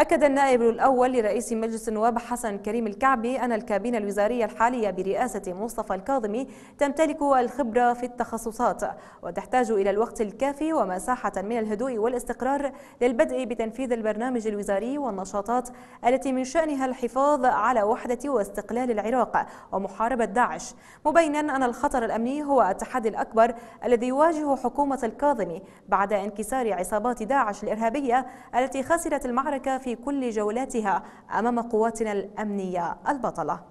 أكد النائب الأول لرئيس مجلس النواب حسن كريم الكعبي أن الكابينة الوزارية الحالية برئاسة مصطفى الكاظمي تمتلك الخبرة في التخصصات وتحتاج إلى الوقت الكافي ومساحة من الهدوء والاستقرار للبدء بتنفيذ البرنامج الوزاري والنشاطات التي من شأنها الحفاظ على وحدة واستقلال العراق ومحاربة داعش مبينا أن الخطر الأمني هو التحدي الأكبر الذي يواجه حكومة الكاظمي بعد انكسار عصابات داعش الإرهابية التي خسرت المعركة في في كل جولاتها أمام قواتنا الأمنية البطلة